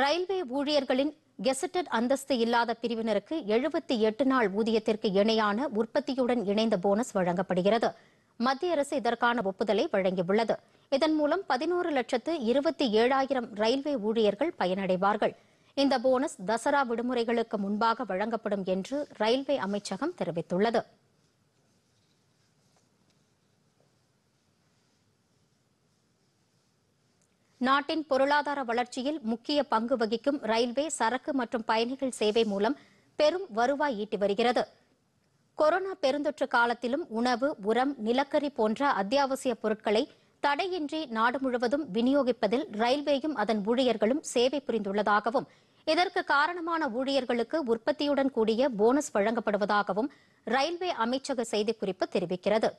railway ஊழியர்களின் gazetted அந்தஸ்து இல்லாத பிரிவினருக்கு எழுபத்தி எட்டு நாள் ஊதியத்திற்கு இணையான உற்பத்தியுடன் இணைந்த போனஸ் வழங்கப்படுகிறது மத்திய அரசு இதற்கான ஒப்புதலை வழங்கியுள்ளது இதன் மூலம் பதினோரு லட்சத்து இருபத்தி ஏழாயிரம் ரயில்வே ஊழியர்கள் பயனடைவார்கள் இந்த போனஸ் தசரா விடுமுறைகளுக்கு முன்பாக வழங்கப்படும் என்று ரயில்வே அமைச்சகம் தெரிவித்துள்ளது நாட்டின் பொருளாதார வளர்ச்சியில் முக்கிய பங்கு வகிக்கும் ரயில்வே சரக்கு மற்றும் பயணிகள் சேவை மூலம் பெரும் வருவாய் ஈட்டி வருகிறது கொரோனா பெருந்தொற்று காலத்திலும் உணவு உரம் நிலக்கரி போன்ற அத்தியாவசிய பொருட்களை தடையின்றி நாடு முழுவதும் விநியோகிப்பதில் ரயில்வேயும் அதன் ஊழியர்களும் சேவை புரிந்துள்ளதாகவும் இதற்கு காரணமான ஊழியர்களுக்கு உற்பத்தியுடன் கூடிய போனஸ் வழங்கப்படுவதாகவும் ரயில்வே அமைச்சக செய்திக்குறிப்பு தெரிவிக்கிறது